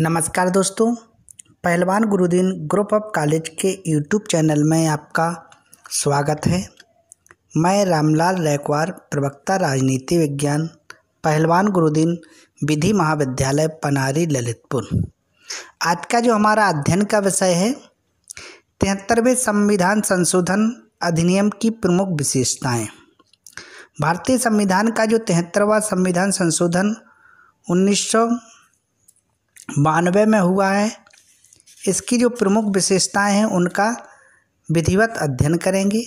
नमस्कार दोस्तों Pahalwan Gurudin group of college के यूट्यूब चैनल में आपका स्वागत है मैं रामलाल रैकवार प्रवक्ता राजनीति विज्ञान पहलवान गुरुदीन विधि महाविद्यालय पनारी ललितपुर आज का जो हमारा अध्ययन का विषय है तिहत्तरवें संविधान संशोधन अधिनियम की प्रमुख विशेषताएं भारतीय संविधान का जो तिहत्तरवा संविधान संशोधन उन्नीस बानवे में हुआ है इसकी जो प्रमुख विशेषताएं हैं उनका विधिवत अध्ययन करेंगे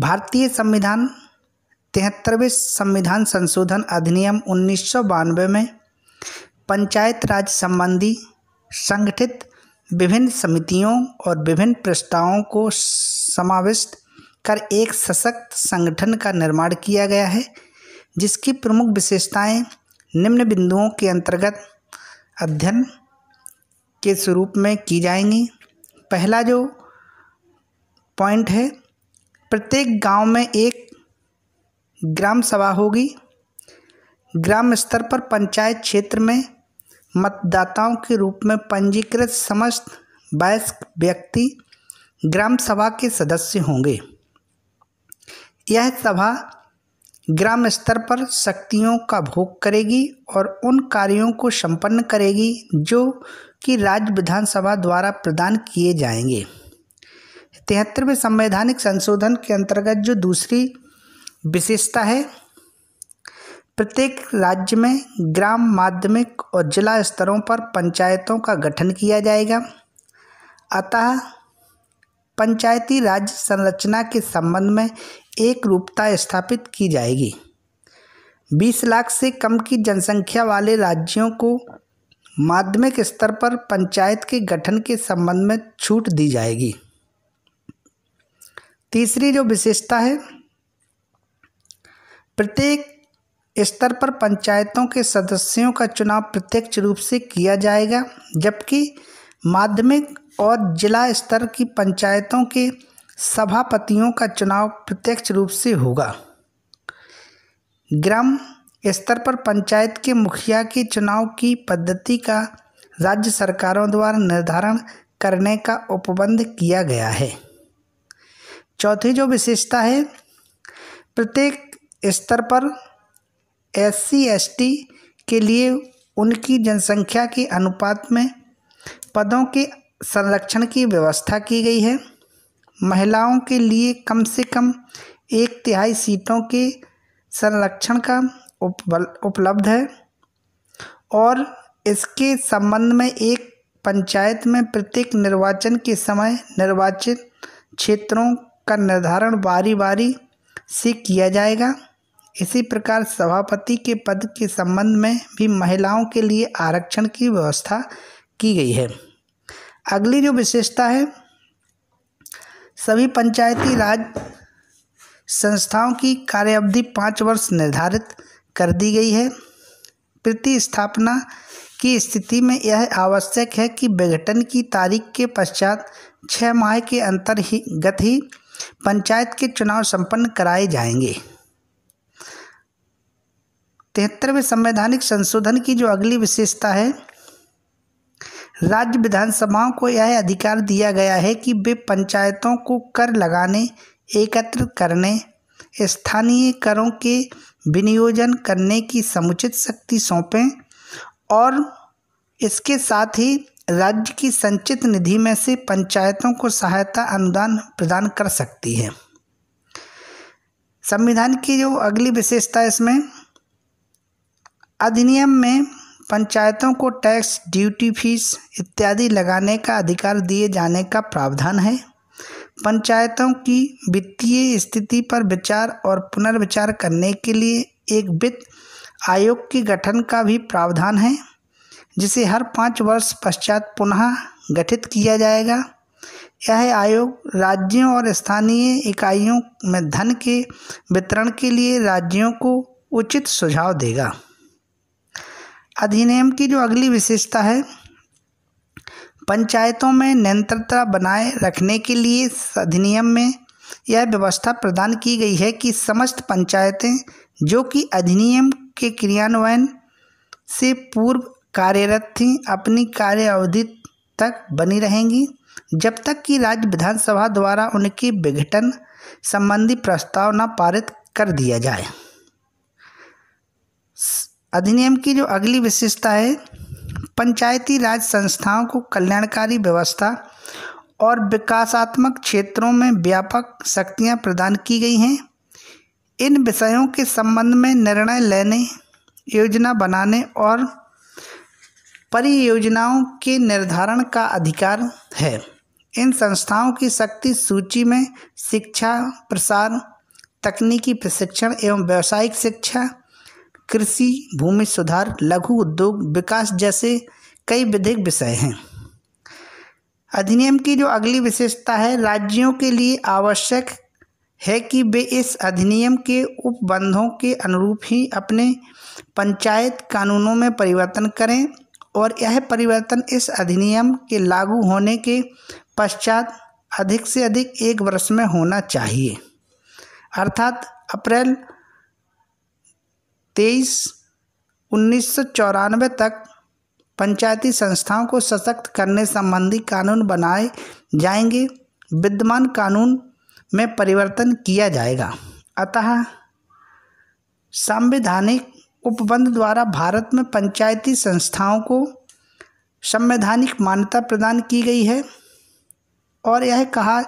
भारतीय संविधान तिहत्तरवें संविधान संशोधन अधिनियम उन्नीस में पंचायत राज संबंधी संगठित विभिन्न समितियों और विभिन्न प्रस्तावों को समाविष्ट कर एक सशक्त संगठन का निर्माण किया गया है जिसकी प्रमुख विशेषताएं निम्न बिंदुओं के अंतर्गत अध्ययन के स्वरूप में की जाएंगी पहला जो पॉइंट है प्रत्येक गांव में एक ग्राम सभा होगी ग्राम स्तर पर पंचायत क्षेत्र में मतदाताओं के रूप में पंजीकृत समस्त वयस्क व्यक्ति ग्राम सभा के सदस्य होंगे यह सभा ग्राम स्तर पर शक्तियों का भोग करेगी और उन कार्यों को संपन्न करेगी जो कि राज्य विधानसभा द्वारा प्रदान किए जाएंगे तिहत्तरवें संवैधानिक संशोधन के अंतर्गत जो दूसरी विशेषता है प्रत्येक राज्य में ग्राम माध्यमिक और जिला स्तरों पर पंचायतों का गठन किया जाएगा अतः पंचायती राज संरचना के संबंध में एक रूपता स्थापित की जाएगी 20 लाख से कम की जनसंख्या वाले राज्यों को माध्यमिक स्तर पर पंचायत के गठन के संबंध में छूट दी जाएगी तीसरी जो विशेषता है प्रत्येक स्तर पर पंचायतों के सदस्यों का चुनाव प्रत्यक्ष रूप से किया जाएगा जबकि माध्यमिक और जिला स्तर की पंचायतों के सभापतियों का चुनाव प्रत्यक्ष रूप से होगा ग्राम स्तर पर पंचायत के मुखिया के चुनाव की पद्धति का राज्य सरकारों द्वारा निर्धारण करने का उपबंध किया गया है चौथी जो विशेषता है प्रत्येक स्तर पर एस सी के लिए उनकी जनसंख्या के अनुपात में पदों के संरक्षण की व्यवस्था की गई है महिलाओं के लिए कम से कम एक तिहाई सीटों के संरक्षण का उपलब्ध है और इसके संबंध में एक पंचायत में प्रत्येक निर्वाचन के समय निर्वाचित क्षेत्रों का निर्धारण बारी बारी से किया जाएगा इसी प्रकार सभापति के पद के संबंध में भी महिलाओं के लिए आरक्षण की व्यवस्था की गई है अगली जो विशेषता है सभी पंचायती राज संस्थाओं की कार्यावधि पाँच वर्ष निर्धारित कर दी गई है प्रतिस्थापना की स्थिति में यह आवश्यक है कि विघटन की तारीख के पश्चात छः माह के अंतर ही गत ही पंचायत के चुनाव संपन्न कराए जाएंगे तिहत्तरवें संवैधानिक संशोधन की जो अगली विशेषता है राज्य विधानसभाओं को यह अधिकार दिया गया है कि वे पंचायतों को कर लगाने एकत्र करने स्थानीय करों के विनियोजन करने की समुचित शक्ति सौंपें और इसके साथ ही राज्य की संचित निधि में से पंचायतों को सहायता अनुदान प्रदान कर सकती है संविधान की जो अगली विशेषता इसमें अधिनियम में पंचायतों को टैक्स ड्यूटी फीस इत्यादि लगाने का अधिकार दिए जाने का प्रावधान है पंचायतों की वित्तीय स्थिति पर विचार और पुनर्विचार करने के लिए एक वित्त आयोग के गठन का भी प्रावधान है जिसे हर पाँच वर्ष पश्चात पुनः गठित किया जाएगा यह आयोग राज्यों और स्थानीय इकाइयों में धन के वितरण के लिए राज्यों को उचित सुझाव देगा अधिनियम की जो अगली विशेषता है पंचायतों में निरंतरता बनाए रखने के लिए अधिनियम में यह व्यवस्था प्रदान की गई है कि समस्त पंचायतें जो कि अधिनियम के क्रियान्वयन से पूर्व कार्यरत थी अपनी कार्य अवधि तक बनी रहेंगी जब तक कि राज्य विधानसभा द्वारा उनके विघटन संबंधी प्रस्ताव न पारित कर दिया जाए अधिनियम की जो अगली विशेषता है पंचायती राज संस्थाओं को कल्याणकारी व्यवस्था और विकासात्मक क्षेत्रों में व्यापक शक्तियां प्रदान की गई हैं इन विषयों के संबंध में निर्णय लेने योजना बनाने और परियोजनाओं के निर्धारण का अधिकार है इन संस्थाओं की शक्ति सूची में शिक्षा प्रसार तकनीकी प्रशिक्षण एवं व्यावसायिक शिक्षा कृषि भूमि सुधार लघु उद्योग विकास जैसे कई विधिक विषय हैं अधिनियम की जो अगली विशेषता है राज्यों के लिए आवश्यक है कि वे इस अधिनियम के उपबंधों के अनुरूप ही अपने पंचायत कानूनों में परिवर्तन करें और यह परिवर्तन इस अधिनियम के लागू होने के पश्चात अधिक से अधिक एक वर्ष में होना चाहिए अर्थात अप्रैल तेईस उन्नीस सौ चौरानवे तक पंचायती संस्थाओं को सशक्त करने संबंधी कानून बनाए जाएंगे विद्यमान कानून में परिवर्तन किया जाएगा अतः संवैधानिक उपबंध द्वारा भारत में पंचायती संस्थाओं को संवैधानिक मान्यता प्रदान की गई है और यह कहा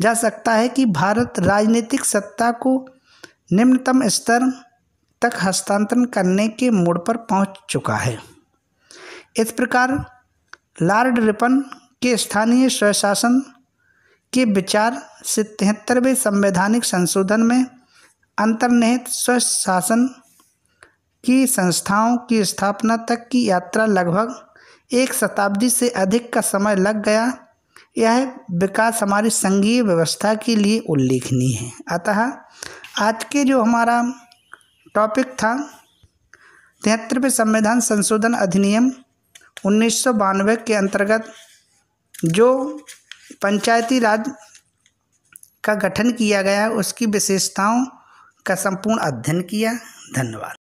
जा सकता है कि भारत राजनीतिक सत्ता को निम्नतम स्तर तक हस्तांतरण करने के मोड़ पर पहुंच चुका है इस प्रकार लॉर्ड रिपन के स्थानीय स्वशासन के विचार से तिहत्तरवें संवैधानिक संशोधन में अंतर्निहित स्वशासन की संस्थाओं की स्थापना तक की यात्रा लगभग एक शताब्दी से अधिक का समय लग गया यह विकास हमारी संघीय व्यवस्था के लिए उल्लेखनीय है अतः आज के जो हमारा टॉपिक था तिहत्तरवें संविधान संशोधन अधिनियम उन्नीस के अंतर्गत जो पंचायती राज का गठन किया गया उसकी विशेषताओं का संपूर्ण अध्ययन किया धन्यवाद